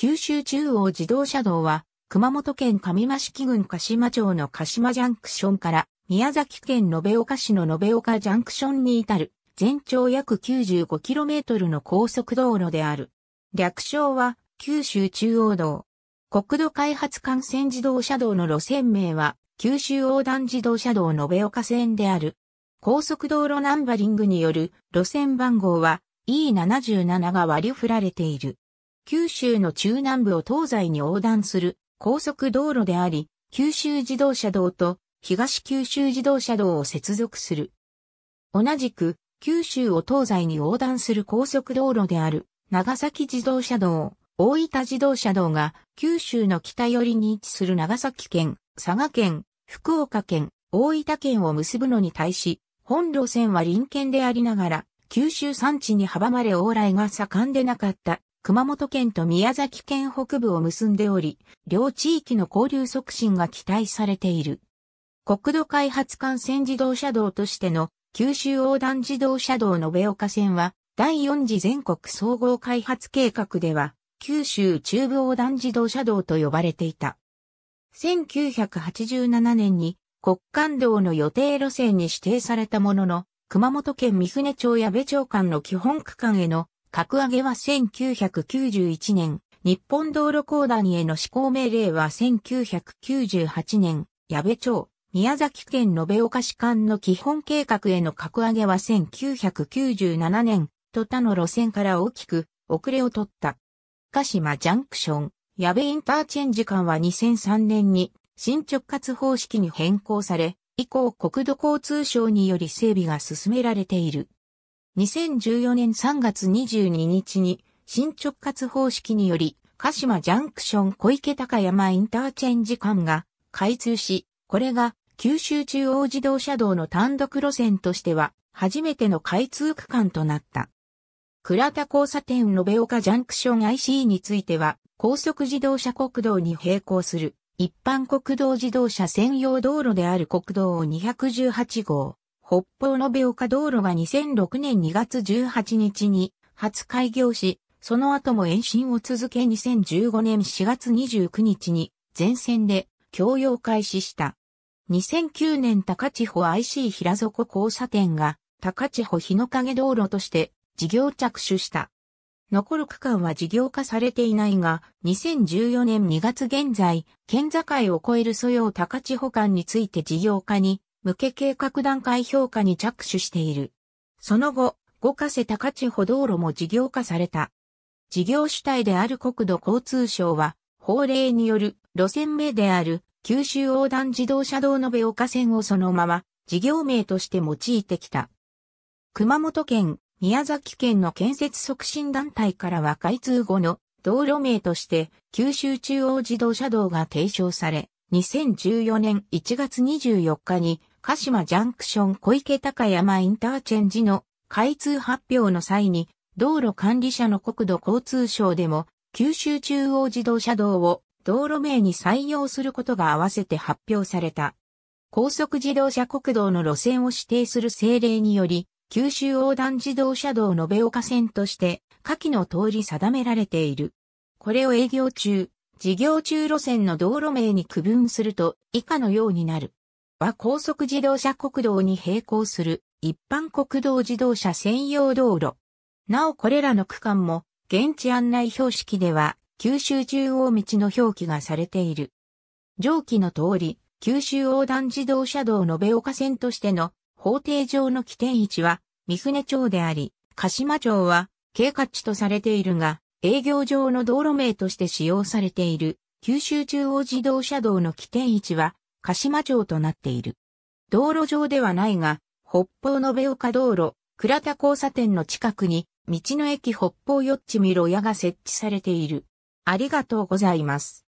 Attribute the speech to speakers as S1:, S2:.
S1: 九州中央自動車道は、熊本県上間式郡鹿島町の鹿島ジャンクションから、宮崎県延岡市の延岡ジャンクションに至る、全長約 95km の高速道路である。略称は、九州中央道。国土開発幹線自動車道の路線名は、九州横断自動車道延岡線である。高速道路ナンバリングによる路線番号は E77 が割り振られている。九州の中南部を東西に横断する高速道路であり、九州自動車道と東九州自動車道を接続する。同じく、九州を東西に横断する高速道路である、長崎自動車道、大分自動車道が、九州の北寄りに位置する長崎県、佐賀県、福岡県、大分県を結ぶのに対し、本路線は臨県でありながら、九州山地に阻まれ往来が盛んでなかった熊本県と宮崎県北部を結んでおり、両地域の交流促進が期待されている。国土開発幹線自動車道としての九州横断自動車道延岡線は、第4次全国総合開発計画では、九州中部横断自動車道と呼ばれていた。1987年に国間道の予定路線に指定されたものの、熊本県三船町や部町間の基本区間への格上げは1991年、日本道路公団への施行命令は1998年、矢部町、宮崎県延岡市間の基本計画への格上げは1997年、と他の路線から大きく遅れを取った。鹿島ジャンクション、矢部インターチェンジ間は2003年に新直轄方式に変更され、以降国土交通省により整備が進められている。2014年3月22日に新直轄方式により、鹿島ジャンクション小池高山インターチェンジ間が開通し、これが九州中央自動車道の単独路線としては初めての開通区間となった。倉田交差点延岡ジャンクション IC については、高速自動車国道に並行する一般国道自動車専用道路である国道218号、北方延岡道路が2006年2月18日に初開業し、その後も延伸を続け2015年4月29日に全線で供用開始した。2009年高千穂 IC 平底交差点が高千穂日の陰道路として事業着手した。残る区間は事業化されていないが、2014年2月現在、県境を越える素養高千穂間について事業化に向け計画段階評価に着手している。その後、五ヶ瀬高千穂道路も事業化された。事業主体である国土交通省は、法令による路線名である九州横断自動車道延岡線をそのまま事業名として用いてきた。熊本県、宮崎県の建設促進団体からは開通後の道路名として九州中央自動車道が提唱され、2014年1月24日に、鹿島ジャンクション小池高山インターチェンジの開通発表の際に、道路管理者の国土交通省でも、九州中央自動車道を道路名に採用することが合わせて発表された。高速自動車国道の路線を指定する政令により、九州横断自動車道延岡線として、下記の通り定められている。これを営業中、事業中路線の道路名に区分すると以下のようになる。は高速自動車国道に並行する一般国道自動車専用道路。なおこれらの区間も現地案内標識では九州中央道の表記がされている。上記の通り、九州横断自動車道延岡線としての法定上の起点位置は三船町であり、鹿島町は経過地とされているが、営業上の道路名として使用されている九州中央自動車道の起点位置は鹿島町となっている。道路上ではないが、北方延岡道路、倉田交差点の近くに、道の駅北方よっちみろ屋が設置されている。ありがとうございます。